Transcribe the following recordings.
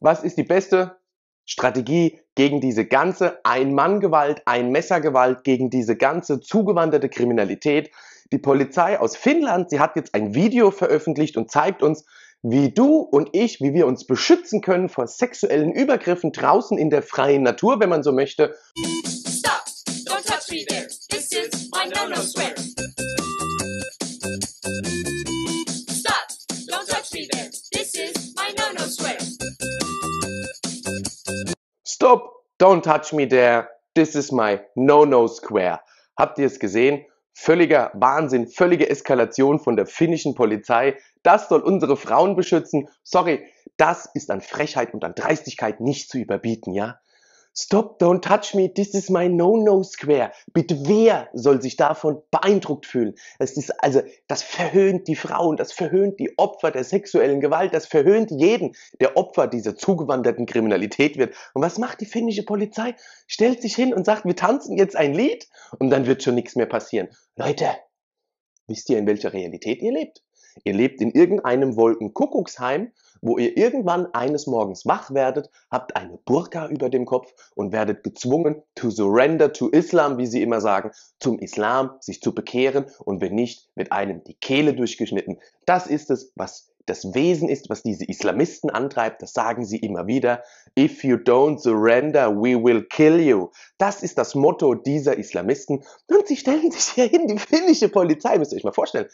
Was ist die beste Strategie gegen diese ganze Ein-Mann-Gewalt, Ein-Messer-Gewalt, gegen diese ganze zugewanderte Kriminalität? Die Polizei aus Finnland, sie hat jetzt ein Video veröffentlicht und zeigt uns, wie du und ich, wie wir uns beschützen können vor sexuellen Übergriffen draußen in der freien Natur, wenn man so möchte. Stop! Don't touch me there. Stop! Don't touch me there. Stop, don't touch me there, this is my no-no square. Habt ihr es gesehen? Völliger Wahnsinn, völlige Eskalation von der finnischen Polizei. Das soll unsere Frauen beschützen. Sorry, das ist an Frechheit und an Dreistigkeit nicht zu überbieten, ja? Stop, don't touch me, this is my no-no square. Bitte wer soll sich davon beeindruckt fühlen? Das ist, also, das verhöhnt die Frauen, das verhöhnt die Opfer der sexuellen Gewalt, das verhöhnt jeden, der Opfer dieser zugewanderten Kriminalität wird. Und was macht die finnische Polizei? Stellt sich hin und sagt, wir tanzen jetzt ein Lied und dann wird schon nichts mehr passieren. Leute, wisst ihr, in welcher Realität ihr lebt? Ihr lebt in irgendeinem Wolkenkuckucksheim wo ihr irgendwann eines Morgens wach werdet, habt eine Burka über dem Kopf und werdet gezwungen, to surrender to Islam, wie sie immer sagen, zum Islam sich zu bekehren und wenn nicht, mit einem die Kehle durchgeschnitten. Das ist es, was das Wesen ist, was diese Islamisten antreibt, das sagen sie immer wieder. If you don't surrender, we will kill you. Das ist das Motto dieser Islamisten. Und sie stellen sich hier hin, die finnische Polizei, müsst ihr euch mal vorstellen.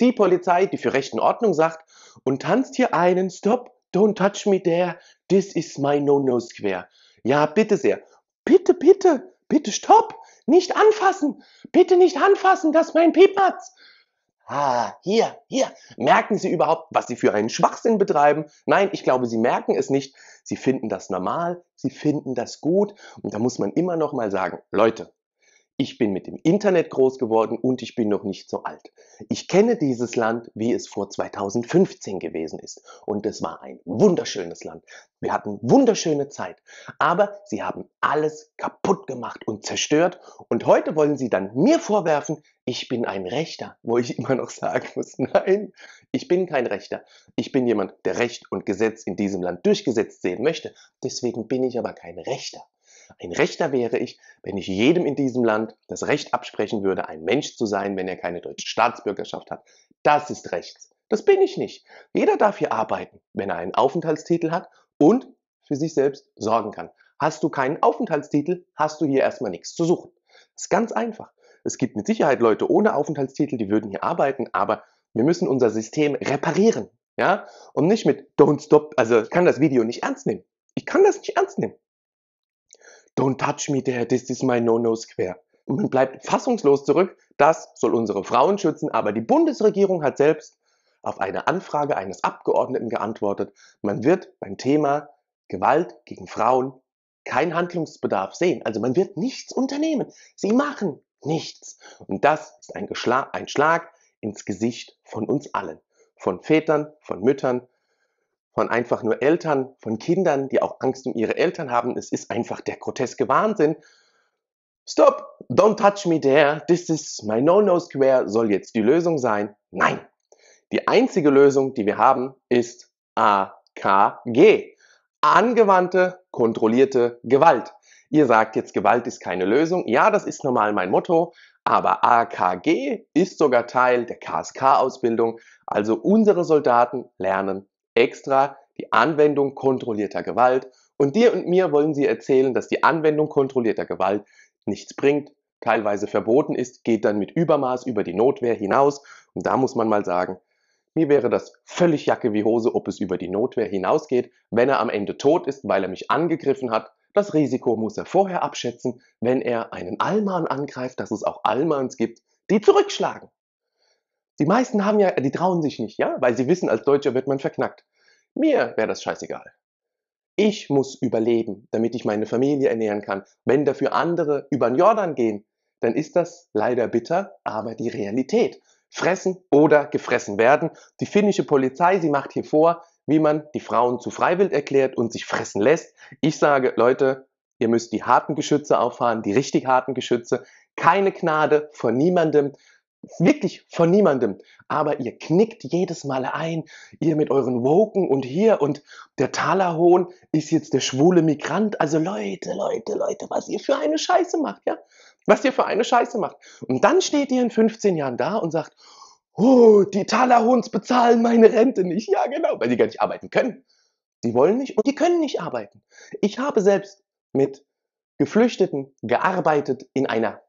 Die Polizei, die für Recht Ordnung sagt, und tanzt hier einen Stop, don't touch me there, this is my no-no square. Ja, bitte sehr. Bitte, bitte, bitte stopp, nicht anfassen, bitte nicht anfassen, das ist mein Peanuts. Ah, hier, hier. Merken Sie überhaupt, was Sie für einen Schwachsinn betreiben? Nein, ich glaube, Sie merken es nicht. Sie finden das normal, Sie finden das gut. Und da muss man immer noch mal sagen, Leute, ich bin mit dem Internet groß geworden und ich bin noch nicht so alt. Ich kenne dieses Land, wie es vor 2015 gewesen ist. Und es war ein wunderschönes Land. Wir hatten wunderschöne Zeit. Aber sie haben alles kaputt gemacht und zerstört. Und heute wollen sie dann mir vorwerfen, ich bin ein Rechter. Wo ich immer noch sagen muss, nein, ich bin kein Rechter. Ich bin jemand, der Recht und Gesetz in diesem Land durchgesetzt sehen möchte. Deswegen bin ich aber kein Rechter. Ein Rechter wäre ich, wenn ich jedem in diesem Land das Recht absprechen würde, ein Mensch zu sein, wenn er keine deutsche Staatsbürgerschaft hat. Das ist rechts. Das bin ich nicht. Jeder darf hier arbeiten, wenn er einen Aufenthaltstitel hat und für sich selbst sorgen kann. Hast du keinen Aufenthaltstitel, hast du hier erstmal nichts zu suchen. Das ist ganz einfach. Es gibt mit Sicherheit Leute ohne Aufenthaltstitel, die würden hier arbeiten, aber wir müssen unser System reparieren. Ja? Und nicht mit Don't Stop, also ich kann das Video nicht ernst nehmen. Ich kann das nicht ernst nehmen. Don't touch me there, this is my no-no square. Und man bleibt fassungslos zurück, das soll unsere Frauen schützen, aber die Bundesregierung hat selbst auf eine Anfrage eines Abgeordneten geantwortet, man wird beim Thema Gewalt gegen Frauen keinen Handlungsbedarf sehen. Also man wird nichts unternehmen. Sie machen nichts. Und das ist ein, ein Schlag ins Gesicht von uns allen. Von Vätern, von Müttern, von einfach nur Eltern, von Kindern, die auch Angst um ihre Eltern haben. Es ist einfach der groteske Wahnsinn. Stop, don't touch me there, this is my no-no square soll jetzt die Lösung sein. Nein, die einzige Lösung, die wir haben, ist AKG. Angewandte, kontrollierte Gewalt. Ihr sagt jetzt, Gewalt ist keine Lösung. Ja, das ist normal mein Motto, aber AKG ist sogar Teil der KSK-Ausbildung. Also unsere Soldaten lernen extra die Anwendung kontrollierter Gewalt und dir und mir wollen sie erzählen, dass die Anwendung kontrollierter Gewalt nichts bringt, teilweise verboten ist, geht dann mit Übermaß über die Notwehr hinaus und da muss man mal sagen, mir wäre das völlig Jacke wie Hose, ob es über die Notwehr hinausgeht, wenn er am Ende tot ist, weil er mich angegriffen hat. Das Risiko muss er vorher abschätzen, wenn er einen Allmann angreift, dass es auch Allmanns gibt, die zurückschlagen. Die meisten haben ja, die trauen sich nicht, ja, weil sie wissen, als Deutscher wird man verknackt. Mir wäre das scheißegal. Ich muss überleben, damit ich meine Familie ernähren kann. Wenn dafür andere über den Jordan gehen, dann ist das leider bitter, aber die Realität. Fressen oder gefressen werden. Die finnische Polizei, sie macht hier vor, wie man die Frauen zu freiwillig erklärt und sich fressen lässt. Ich sage, Leute, ihr müsst die harten Geschütze auffahren, die richtig harten Geschütze. Keine Gnade vor niemandem wirklich von niemandem. Aber ihr knickt jedes Mal ein, ihr mit euren Woken und hier und der Talerhohn ist jetzt der schwule Migrant. Also Leute, Leute, Leute, was ihr für eine Scheiße macht, ja? Was ihr für eine Scheiße macht. Und dann steht ihr in 15 Jahren da und sagt, oh, die Talerhohns bezahlen meine Rente nicht. Ja, genau, weil die gar nicht arbeiten können. Die wollen nicht und die können nicht arbeiten. Ich habe selbst mit Geflüchteten gearbeitet in einer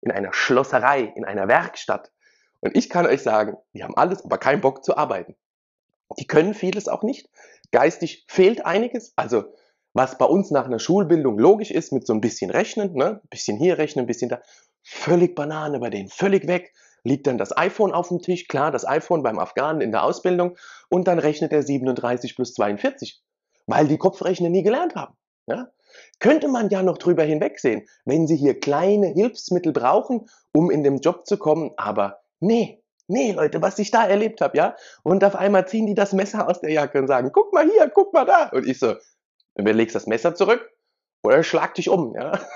in einer Schlosserei, in einer Werkstatt. Und ich kann euch sagen, die haben alles, aber keinen Bock zu arbeiten. Die können vieles auch nicht. Geistig fehlt einiges. Also was bei uns nach einer Schulbildung logisch ist, mit so ein bisschen Rechnen, ne? ein bisschen hier rechnen, ein bisschen da, völlig Banane bei denen, völlig weg. Liegt dann das iPhone auf dem Tisch, klar, das iPhone beim Afghanen in der Ausbildung und dann rechnet er 37 plus 42, weil die Kopfrechner nie gelernt haben. Ja? könnte man ja noch drüber hinwegsehen, wenn Sie hier kleine Hilfsmittel brauchen, um in den Job zu kommen. Aber nee, nee, Leute, was ich da erlebt habe, ja? Und auf einmal ziehen die das Messer aus der Jacke und sagen, guck mal hier, guck mal da. Und ich so, legst das Messer zurück oder schlag dich um, ja?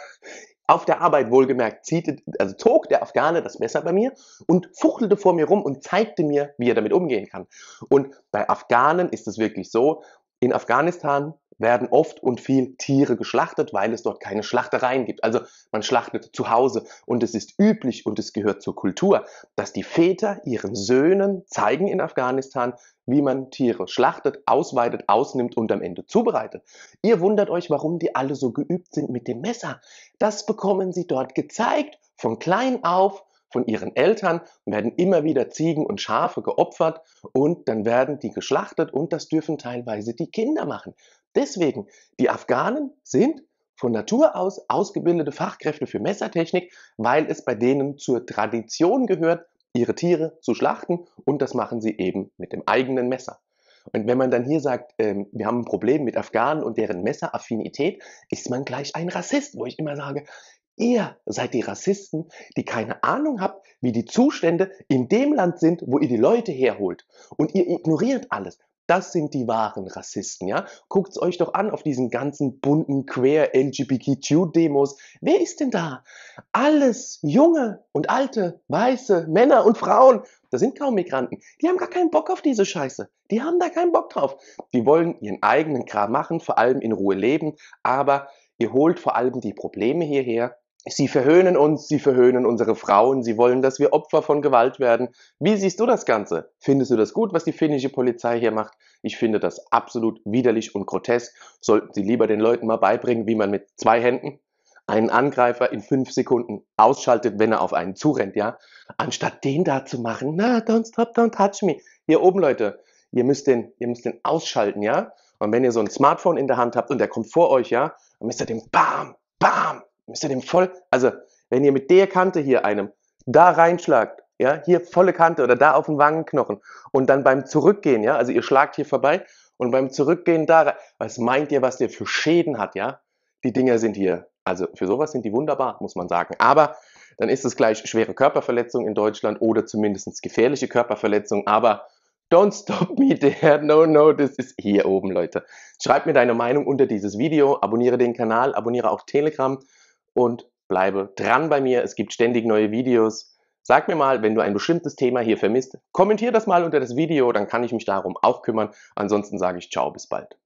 Auf der Arbeit wohlgemerkt zieht, also zog der Afghane das Messer bei mir und fuchtelte vor mir rum und zeigte mir, wie er damit umgehen kann. Und bei Afghanen ist es wirklich so, in Afghanistan werden oft und viel Tiere geschlachtet, weil es dort keine Schlachtereien gibt. Also man schlachtet zu Hause und es ist üblich und es gehört zur Kultur, dass die Väter ihren Söhnen zeigen in Afghanistan, wie man Tiere schlachtet, ausweidet, ausnimmt und am Ende zubereitet. Ihr wundert euch, warum die alle so geübt sind mit dem Messer. Das bekommen sie dort gezeigt, von klein auf von ihren Eltern und werden immer wieder Ziegen und Schafe geopfert und dann werden die geschlachtet und das dürfen teilweise die Kinder machen. Deswegen, die Afghanen sind von Natur aus ausgebildete Fachkräfte für Messertechnik, weil es bei denen zur Tradition gehört, ihre Tiere zu schlachten und das machen sie eben mit dem eigenen Messer. Und wenn man dann hier sagt, ähm, wir haben ein Problem mit Afghanen und deren Messeraffinität, ist man gleich ein Rassist, wo ich immer sage, Ihr seid die Rassisten, die keine Ahnung habt, wie die Zustände in dem Land sind, wo ihr die Leute herholt. Und ihr ignoriert alles. Das sind die wahren Rassisten, ja? Guckt's euch doch an auf diesen ganzen bunten Queer-LGBTQ-Demos. Wer ist denn da? Alles junge und alte, weiße Männer und Frauen. Da sind kaum Migranten. Die haben gar keinen Bock auf diese Scheiße. Die haben da keinen Bock drauf. Die wollen ihren eigenen Kram machen, vor allem in Ruhe leben. Aber ihr holt vor allem die Probleme hierher, Sie verhöhnen uns, sie verhöhnen unsere Frauen, sie wollen, dass wir Opfer von Gewalt werden. Wie siehst du das Ganze? Findest du das gut, was die finnische Polizei hier macht? Ich finde das absolut widerlich und grotesk. Sollten sie lieber den Leuten mal beibringen, wie man mit zwei Händen einen Angreifer in fünf Sekunden ausschaltet, wenn er auf einen zurennt, ja? Anstatt den da zu machen, na, don't stop, don't touch me. Hier oben, Leute, ihr müsst den, ihr müsst den ausschalten, ja? Und wenn ihr so ein Smartphone in der Hand habt und der kommt vor euch, ja, dann müsst ihr den bam, bam, Müsst ihr dem voll, also wenn ihr mit der Kante hier einem da reinschlagt, ja, hier volle Kante oder da auf den Wangenknochen und dann beim Zurückgehen, ja, also ihr schlagt hier vorbei und beim Zurückgehen da rein, was meint ihr, was der für Schäden hat, ja? Die Dinger sind hier, also für sowas sind die wunderbar, muss man sagen, aber dann ist es gleich schwere Körperverletzung in Deutschland oder zumindest gefährliche Körperverletzung, aber Don't stop me there. No, no, das ist hier oben, Leute. Schreib mir deine Meinung unter dieses Video, abonniere den Kanal, abonniere auch Telegram und bleibe dran bei mir. Es gibt ständig neue Videos. Sag mir mal, wenn du ein bestimmtes Thema hier vermisst, kommentier das mal unter das Video, dann kann ich mich darum auch kümmern. Ansonsten sage ich ciao, bis bald.